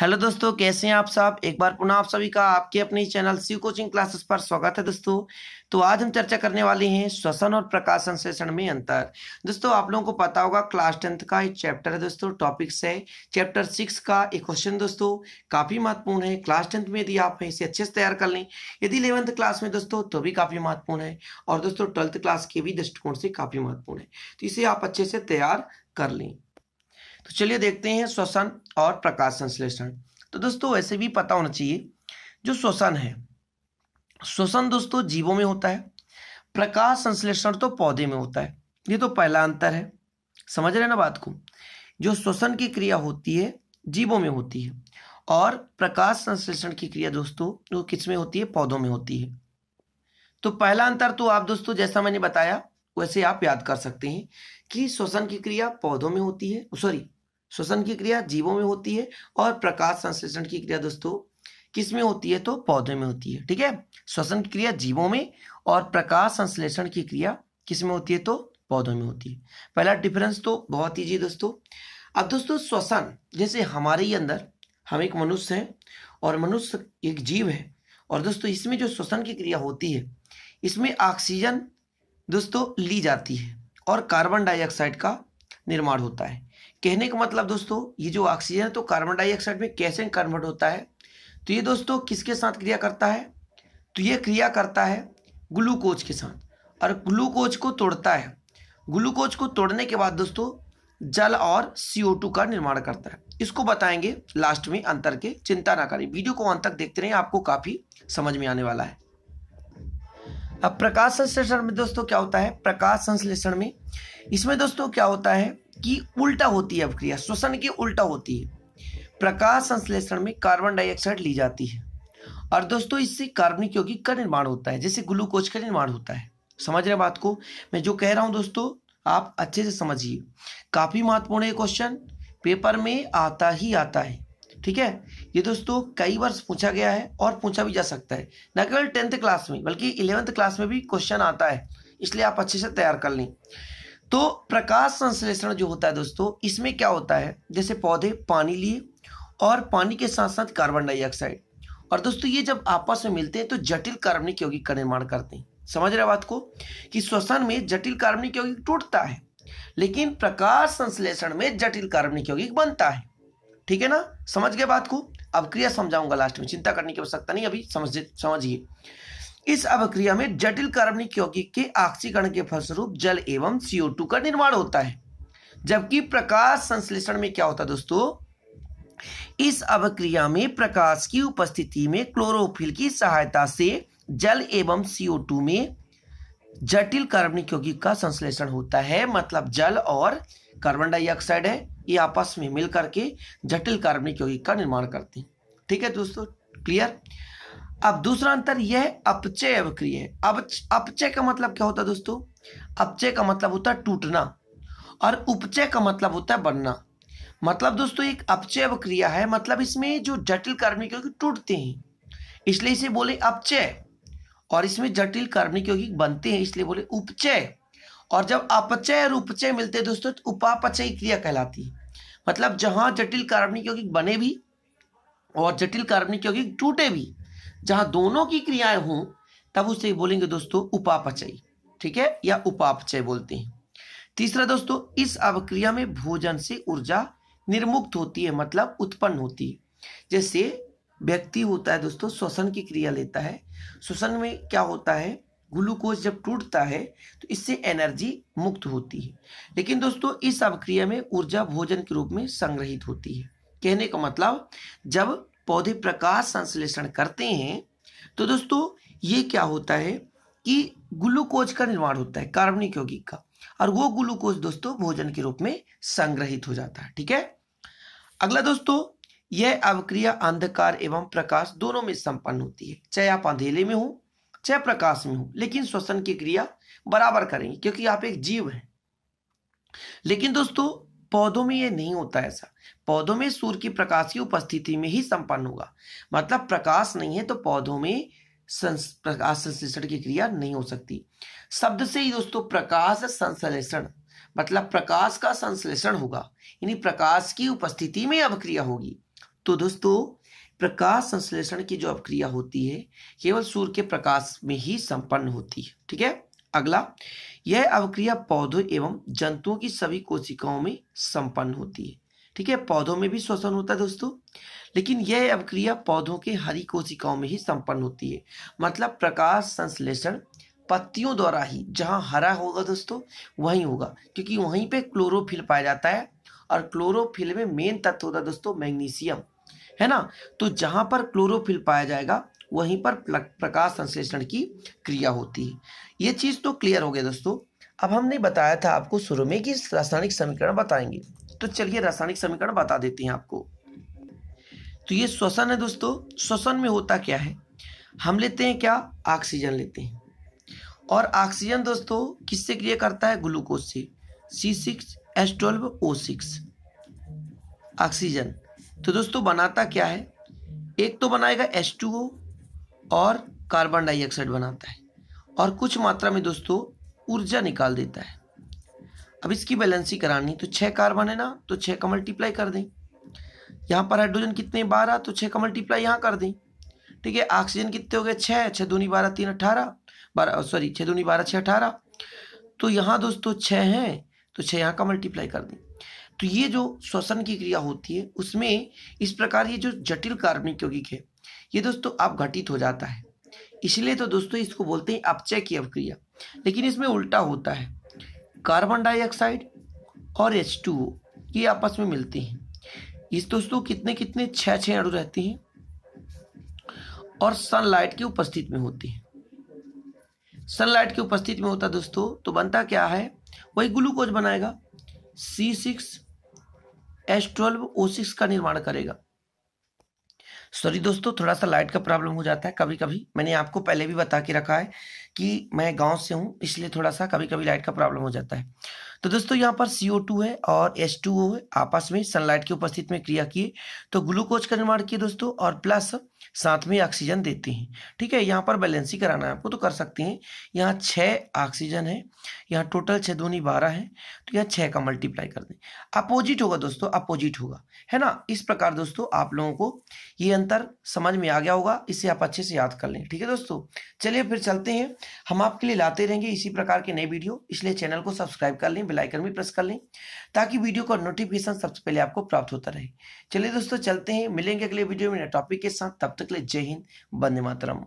hello दोस्तों कैसे हैं आप सब एक बार पुनः आप सभी का आपके अपने चैनल सी कोचिंग क्लासेस पर स्वागत है दोस्तों तो आज हम चर्चा करने वाले हैं श्वसन और प्रकाश संश्लेषण में अंतर दोस्तों आप लोगों को पता होगा क्लास टेंथ का एक चैप्टर है दोस्तों टॉपिक्स है चैप्टर सिक्स का एक क्वेश्चन दोस्तों काफ़ी महत्वपूर्ण है क्लास टेंथ में यदि आप इसे अच्छे से तैयार कर लें यदि इलेवंथ क्लास में दोस्तों तो भी काफ़ी महत्वपूर्ण है और दोस्तों ट्वेल्थ क्लास के भी दृष्टिकोण से काफ़ी महत्वपूर्ण है तो इसे आप अच्छे से तैयार कर लें तो चलिए देखते हैं श्वसन और प्रकाश संश्लेषण तो दोस्तों वैसे भी पता होना चाहिए जो श्वसन है श्वसन दोस्तों जीवों में होता है प्रकाश संश्लेषण तो पौधे में होता है ये तो पहला अंतर है समझ रहे ना बात को जो श्वसन की क्रिया होती है जीवों में होती है और प्रकाश संश्लेषण की क्रिया दोस्तों वो किस में होती है पौधों में होती है तो पहला अंतर तो आप दोस्तों जैसा मैंने बताया वैसे आप याद कर सकते हैं कि श्वसन की क्रिया पौधों में होती है सॉरी श्वसन की क्रिया जीवों में होती है और प्रकाश संश्लेषण की क्रिया दोस्तों किस में होती है तो पौधे में होती है ठीक है श्वसन की क्रिया जीवों में और प्रकाश संश्लेषण की क्रिया किस में होती है तो पौधों में होती है पहला डिफरेंस तो बहुत ही जी दोस्तों अब दोस्तों श्वसन जैसे हमारे ही अंदर हम एक मनुष्य हैं और मनुष्य एक जीव है और दोस्तों इसमें जो श्वसन की क्रिया होती है इसमें ऑक्सीजन दोस्तों ली जाती है और कार्बन डाइऑक्साइड का निर्माण होता है कहने का मतलब दोस्तों ये जो ऑक्सीजन है तो कार्बन डाइऑक्साइड में कैसे कन्वर्ट होता है तो ये दोस्तों किसके साथ क्रिया करता है तो ये क्रिया करता है ग्लूकोज के साथ और ग्लूकोज को तोड़ता है ग्लूकोज को तोड़ने के बाद दोस्तों जल और CO2 का निर्माण करता है इसको बताएंगे लास्ट में अंतर के चिंता ना करें वीडियो को अंत तक देखते रहें आपको काफ़ी समझ में आने वाला है अब प्रकाश संश्लेषण में दोस्तों क्या होता है प्रकाश संश्लेषण में इसमें दोस्तों क्या होता है कि उल्टा होती है अभिक्रिया श्वसन की उल्टा होती है प्रकाश संश्लेषण में कार्बन डाइऑक्साइड ली जाती है और दोस्तों इससे कार्बनिक यौगिक का निर्माण होता है जैसे ग्लूकोज का निर्माण होता है समझ रहे बात को मैं जो कह रहा हूँ दोस्तों आप अच्छे से समझिए काफ़ी महत्वपूर्ण है क्वेश्चन पेपर में आता ही आता है ठीक है ये दोस्तों कई बार पूछा गया है और पूछा भी जा सकता है न केवल टेंथ क्लास में बल्कि इलेवेंथ क्लास में भी क्वेश्चन आता है इसलिए आप अच्छे से तैयार कर लें तो प्रकाश संश्लेषण जो होता है दोस्तों इसमें क्या होता है जैसे पौधे पानी लिए और पानी के साथ साथ कार्बन डाइऑक्साइड और दोस्तों ये जब आपस में मिलते हैं तो जटिल कार्बनिक यौगिक का निर्माण करते हैं समझ रहे बात को कि श्वसन में जटिल कार्बनिक यौगिक टूटता है लेकिन प्रकाश संश्लेषण में जटिल कार्बनिक यौगिक बनता है ठीक है ना समझ गए बात को अब क्रिया समझाऊंगा लास्ट में चिंता करने की आवश्यकता नहीं अभी समझ समझिए इस अवक्रिया में जटिल कार्बनिक यौगिक के ऑक्सीकरण के फलस्वरूप जल एवं CO2 का निर्माण होता है जबकि प्रकाश संश्लेषण में क्या होता है दोस्तों इस अवक्रिया में प्रकाश की उपस्थिति में क्लोरोफिल की सहायता से जल एवं CO2 में जटिल कार्बनिक यौगिक का संश्लेषण होता है मतलब जल और कार्बन डाइऑक्साइड है ये आपस में मिल करके जटिल कार्बनिक यौगिक का निर्माण करती हैं ठीक है दोस्तों क्लियर अब दूसरा अंतर यह अपचय अवक्रिय अब अपचय का मतलब क्या होता है दोस्तों अपचय का मतलब होता है टूटना और उपचय का मतलब होता है बनना मतलब दोस्तों एक अपचय क्रिया है मतलब इसमें जो जटिल कार्बनिक यौगिक टूटते हैं इसलिए इसे बोले अपचय और इसमें जटिल कार्बनिक यौगिक बनते हैं इसलिए बोले उपचय और जब अपचय और उपचय मिलते हैं दोस्तों तो उपापचय क्रिया कहलाती है मतलब जहां जटिल कार्बनिक यौगिक बने भी और जटिल कार्बनिक यौगिक टूटे भी जहां दोनों की क्रियाएं हों तब उसे बोलेंगे दोस्तों उपापचय ठीक है या उपापचय बोलते हैं तीसरा दोस्तों इस अवक्रिया में भोजन से ऊर्जा निर्मुक्त होती है मतलब उत्पन्न होती है जैसे व्यक्ति होता है दोस्तों श्वसन की क्रिया लेता है श्वसन में क्या होता है ग्लूकोज जब टूटता है तो इससे एनर्जी मुक्त होती है लेकिन दोस्तों इस अवक्रिया में ऊर्जा भोजन के रूप में संग्रहित होती है कहने का मतलब जब पौधे प्रकाश संश्लेषण करते हैं तो दोस्तों ये क्या होता है कि ग्लूकोज का निर्माण होता है कार्बनिक यौगिक का और वो ग्लूकोज दोस्तों भोजन के रूप में संग्रहित हो जाता है ठीक है अगला दोस्तों यह अवक्रिया अंधकार एवं प्रकाश दोनों में संपन्न होती है चाहे आप अंधेरे में हो छह प्रकाश में हो लेकिन श्वसन की क्रिया बराबर करेंगे क्योंकि आप एक जीव हैं लेकिन दोस्तों पौधों में ये नहीं होता ऐसा पौधों में सूर्य की प्रकाश की उपस्थिति में ही संपन्न होगा मतलब प्रकाश नहीं है तो पौधों में संस, प्रकाश संश्लेषण की क्रिया नहीं हो सकती शब्द से ही दोस्तों प्रकाश संश्लेषण मतलब प्रकाश का संश्लेषण होगा यानी प्रकाश की उपस्थिति में अब क्रिया होगी तो दोस्तों प्रकाश संश्लेषण की जो अवक्रिया होती है केवल सूर्य के प्रकाश में ही संपन्न होती है ठीक है अगला यह अवक्रिया पौधों एवं जंतुओं की सभी कोशिकाओं में संपन्न होती है ठीक है पौधों में भी श्वसन होता है दोस्तों लेकिन यह अवक्रिया पौधों के हरी कोशिकाओं में ही संपन्न होती है मतलब प्रकाश संश्लेषण पत्तियों द्वारा ही जहाँ हरा होगा दोस्तों वहीं होगा क्योंकि वहीं पे क्लोरोफिल पाया जाता है और क्लोरोफिल में मेन तत्व होता है दोस्तों मैग्नीशियम है ना तो जहां पर क्लोरोफिल पाया जाएगा वहीं पर प्रकाश संश्लेषण की क्रिया होती है ये चीज़ तो क्लियर हो गया दोस्तों अब हमने बताया था आपको शुरू में कि रासायनिक समीकरण बताएंगे तो चलिए रासायनिक समीकरण बता देते हैं आपको तो ये श्वसन है दोस्तों श्वसन में होता क्या है हम लेते हैं क्या ऑक्सीजन लेते हैं और ऑक्सीजन दोस्तों किससे क्रिया करता है ग्लूकोज से C six S twelve O six oxygen तो दोस्तों बनाता क्या है एक तो बनाएगा एस टू ओ और कार्बन डाइऑक्साइड बनाता है और कुछ मात्रा में दोस्तों ऊर्जा निकाल देता है अब इसकी बैलेंसी करानी तो छः कार्बन है ना तो छः का मल्टीप्लाई कर दें यहाँ पर हाइड्रोजन कितने बारह तो छः का मल्टीप्लाई यहाँ कर दें ठीक है ऑक्सीजन कितने हो गए छः छः दूनी बारह तीन अट्ठारह बारह सॉरी छः दूनी बारह छः अठारह तो यहाँ दोस्तों छः हैं तो छः यहाँ का मल्टीप्लाई कर दें तो ये जो श्वसन की क्रिया होती है उसमें इस प्रकार ये जो जटिल कार्मिक यौगिक है ये दोस्तों आप घटित हो जाता है इसलिए तो दोस्तों इसको बोलते हैं अपचय की अवक्रिया लेकिन इसमें उल्टा होता है कार्बन डाइऑक्साइड और एच टू ये आपस में मिलते हैं इस दोस्तों कितने कितने छः छः अणु रहते हैं और सनलाइट की उपस्थिति में होती है सनलाइट की उपस्थिति में होता दोस्तों तो बनता क्या है वही ग्लूकोज बनाएगा C six S twelve O six का निर्माण करेगा सॉरी दोस्तों थोड़ा सा लाइट का प्रॉब्लम हो जाता है कभी कभी मैंने आपको पहले भी बता के रखा है कि मैं गांव से हूं इसलिए थोड़ा सा कभी कभी लाइट का प्रॉब्लम हो जाता है तो दोस्तों यहाँ पर CO2 है और H2O है आपस में सनलाइट की उपस्थिति में क्रिया किए तो ग्लूकोज का निर्माण किए दोस्तों और प्लस साथ में ऑक्सीजन देते हैं ठीक है यहाँ पर बैलेंस ही कराना है आपको तो कर सकते हैं यहाँ छः ऑक्सीजन है यहाँ टोटल छः दूनी बारह है तो यहाँ छः का मल्टीप्लाई कर दें अपोजिट होगा दोस्तों अपोजिट होगा है ना इस प्रकार दोस्तों आप लोगों को ये अंतर समझ में आ गया होगा इसे आप अच्छे से याद कर लें ठीक है दोस्तों चलिए फिर चलते हैं हम आपके लिए लाते रहेंगे इसी प्रकार के नए वीडियो इसलिए चैनल को सब्सक्राइब कर लें बेल भी प्रेस कर लें ताकि वीडियो का नोटिफिकेशन सबसे पहले आपको प्राप्त होता रहे चलिए दोस्तों चलते हैं मिलेंगे अगले वीडियो में टॉपिक के साथ तब तक ले जय हिंद बंदे मातरम